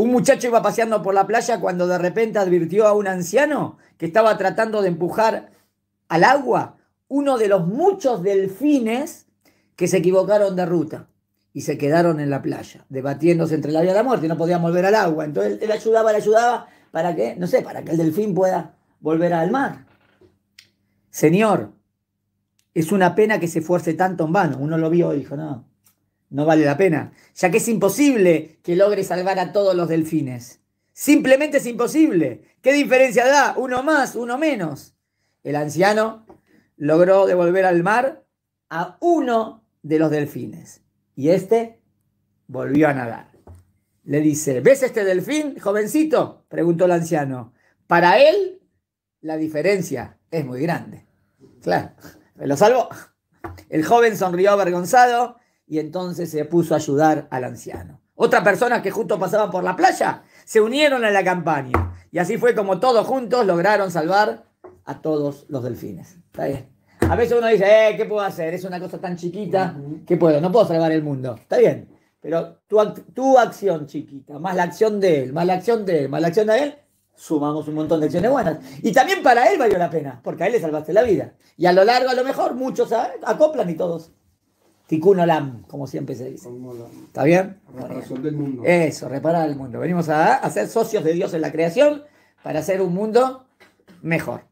Un muchacho iba paseando por la playa cuando de repente advirtió a un anciano que estaba tratando de empujar al agua uno de los muchos delfines que se equivocaron de ruta y se quedaron en la playa, debatiéndose entre la vida y la muerte, no podían volver al agua. Entonces él ayudaba, le ayudaba para que, no sé, para que el delfín pueda volver al mar. Señor, es una pena que se fuerce tanto en vano. Uno lo vio y dijo, no, no vale la pena, ya que es imposible que logre salvar a todos los delfines. Simplemente es imposible. ¿Qué diferencia da? Uno más, uno menos. El anciano logró devolver al mar a uno de los delfines y este volvió a nadar. Le dice, ¿ves este delfín, jovencito? preguntó el anciano. Para él, la diferencia es muy grande. Claro, me lo salvo. El joven sonrió avergonzado y entonces se puso a ayudar al anciano. Otras personas que justo pasaban por la playa se unieron a la campaña y así fue como todos juntos lograron salvar a todos los delfines. Está bien. A veces uno dice, eh, ¿qué puedo hacer? Es una cosa tan chiquita, ¿qué puedo? No puedo salvar el mundo. Está bien. Pero tu, tu acción chiquita, más la acción de él, más la acción de él, más la acción de él, sumamos un montón de acciones buenas. Y también para él valió la pena, porque a él le salvaste la vida. Y a lo largo, a lo mejor, muchos acoplan y todos. Tikkun Olam, como siempre se dice. ¿Está bien? del mundo. Eso, reparar el mundo. Venimos a ser socios de Dios en la creación para hacer un mundo mejor.